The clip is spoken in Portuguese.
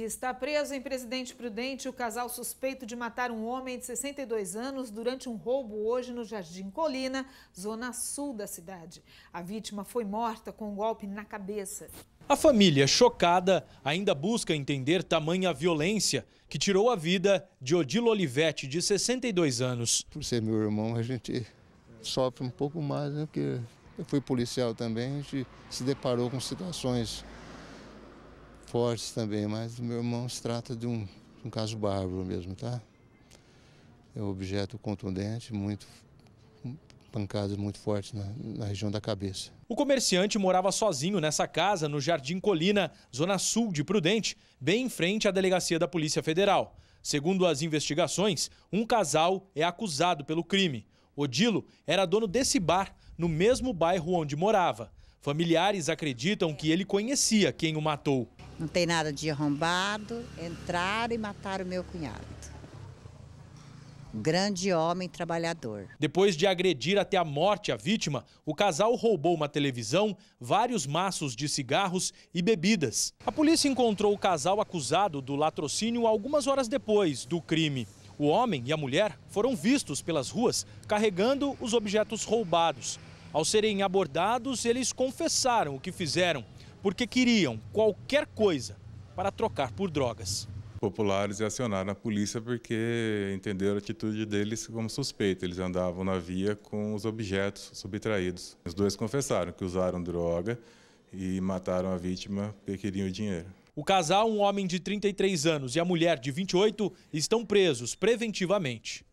Está preso em Presidente Prudente o casal suspeito de matar um homem de 62 anos durante um roubo hoje no Jardim Colina, zona sul da cidade. A vítima foi morta com um golpe na cabeça. A família, chocada, ainda busca entender tamanha violência que tirou a vida de Odilo Olivetti, de 62 anos. Por ser meu irmão, a gente sofre um pouco mais, né? Porque eu fui policial também, a gente se deparou com situações fortes também, mas o meu irmão se trata de um, um caso bárbaro mesmo, tá? É um objeto contundente, muito pancadas muito fortes na, na, região da cabeça. O comerciante morava sozinho nessa casa no Jardim Colina, zona sul de Prudente, bem em frente à delegacia da Polícia Federal. Segundo as investigações, um casal é acusado pelo crime. Odilo era dono desse bar, no mesmo bairro onde morava. Familiares acreditam que ele conhecia quem o matou. Não tem nada de arrombado. Entraram e mataram meu cunhado. Grande homem trabalhador. Depois de agredir até a morte a vítima, o casal roubou uma televisão, vários maços de cigarros e bebidas. A polícia encontrou o casal acusado do latrocínio algumas horas depois do crime. O homem e a mulher foram vistos pelas ruas carregando os objetos roubados. Ao serem abordados, eles confessaram o que fizeram, porque queriam qualquer coisa para trocar por drogas. Populares acionaram a polícia porque entenderam a atitude deles como suspeita. Eles andavam na via com os objetos subtraídos. Os dois confessaram que usaram droga e mataram a vítima porque queriam o dinheiro. O casal, um homem de 33 anos e a mulher de 28, estão presos preventivamente.